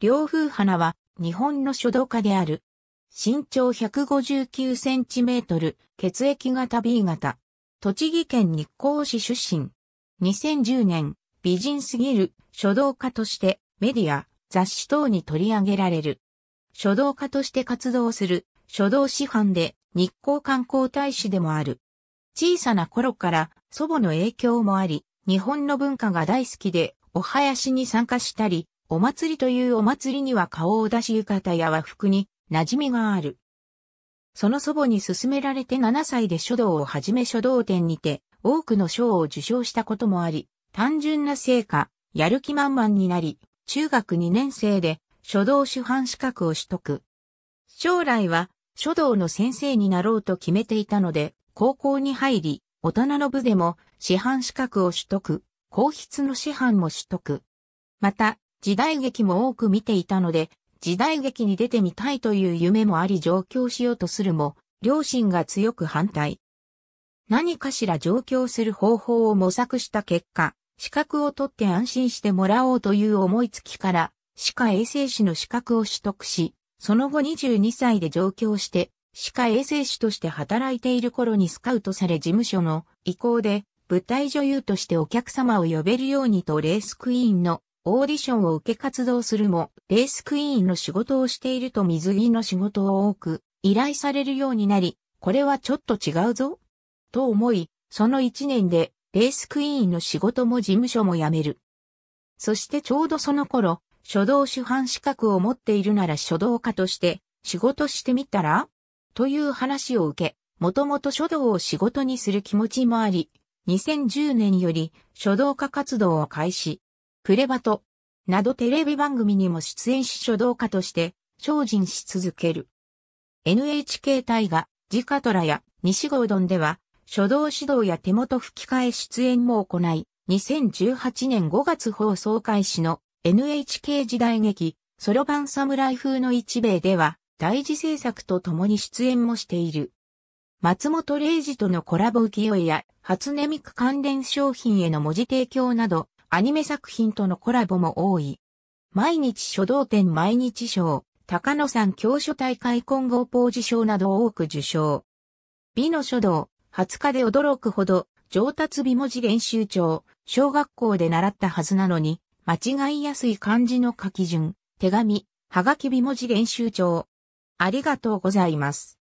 両風花は日本の書道家である。身長159センチメートル、血液型 B 型。栃木県日光市出身。2010年、美人すぎる書道家としてメディア、雑誌等に取り上げられる。書道家として活動する書道師範で日光観光大使でもある。小さな頃から祖母の影響もあり、日本の文化が大好きでお囃子に参加したり、お祭りというお祭りには顔を出し浴衣や和服に馴染みがある。その祖母に勧められて7歳で書道をはじめ書道展にて多くの賞を受賞したこともあり、単純な成果、やる気満々になり、中学2年生で書道主犯資格を取得。将来は書道の先生になろうと決めていたので、高校に入り、大人の部でも師範資格を取得、皇室の師範も取得。また、時代劇も多く見ていたので、時代劇に出てみたいという夢もあり上京しようとするも、両親が強く反対。何かしら上京する方法を模索した結果、資格を取って安心してもらおうという思いつきから、歯科衛生士の資格を取得し、その後22歳で上京して、歯科衛生士として働いている頃にスカウトされ事務所の意向で、舞台女優としてお客様を呼べるようにとレースクイーンのオーディションを受け活動するも、レースクイーンの仕事をしていると水着の仕事を多く依頼されるようになり、これはちょっと違うぞと思い、その一年でレースクイーンの仕事も事務所も辞める。そしてちょうどその頃、書道主犯資格を持っているなら書道家として仕事してみたらという話を受け、もともと書道を仕事にする気持ちもあり、2010年より書道家活動を開始。プレバト、などテレビ番組にも出演し書道家として精進し続ける。NHK 大河、ジカトラや西郷丼では書道指導や手元吹き替え出演も行い、2018年5月放送開始の NHK 時代劇、ソロ版侍風の一米では、大事制作と共に出演もしている。松本零士とのコラボ浮世絵や、初音ミク関連商品への文字提供など、アニメ作品とのコラボも多い。毎日書道展毎日賞、高野山教書大会混合ポージ賞など多く受賞。美の書道、20日で驚くほど、上達美文字練習帳、小学校で習ったはずなのに、間違いやすい漢字の書き順、手紙、はがき美文字練習帳。ありがとうございます。